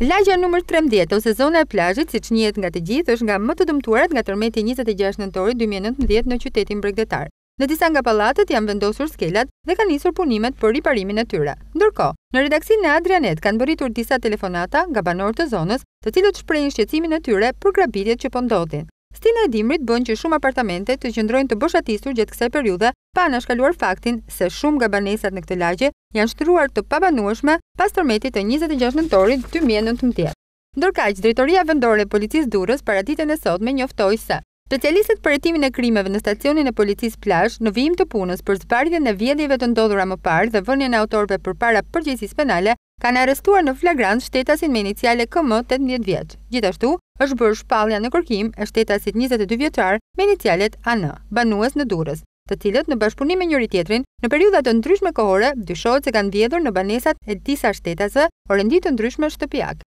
Lagja nëmër 13 ose zona e plajit, si që njët nga të gjithë, është nga më të dëmtuarat nga tërmeti 26 nëntori 2019 në qytetin bregdetar. Në disa nga palatët janë vendosur skelat dhe kanë njësur punimet për riparimin e tyra. Ndërko, në redaksin në Adrianet kanë bëritur disa telefonata nga banor të zonës të cilët shprejnë shqecimin e tyre për grabitjet që pëndotin. Po Stina e dimrit bën që shumë apartamente të qëndrojnë të bëshatistur gjithë kësaj periude pa në shkaluar faktin se shumë gabanesat në këtë lagje janë shtruar të pabanueshme pas tërmetit të 26 nëntorit 2019. Ndërkaq, Drejtoria Vendore e Policisë Durrës para ditën e sotme njoftoi se Specialistët për hetimin e krimeve në stacionin e policis plash në vijim të punës për zbardhje në vjedhjeve të ndodhura më parë dhe vënjën e autorve për para përgjësis penale, kanë arrestuar në flagrant shtetasin me iniciale KM 18 vjetë. Gjithashtu, është bërë shpalja në kërkim e shtetasit 22 vjetar me inicialet AN, banuës në durës të cilët në bashkëpunim me njëri tjetrin, në periudha të ndryshme kohore, dyshohet se kanë vjedhur në banesat e disa shtetasve orendi të ndryshme shtëpiak.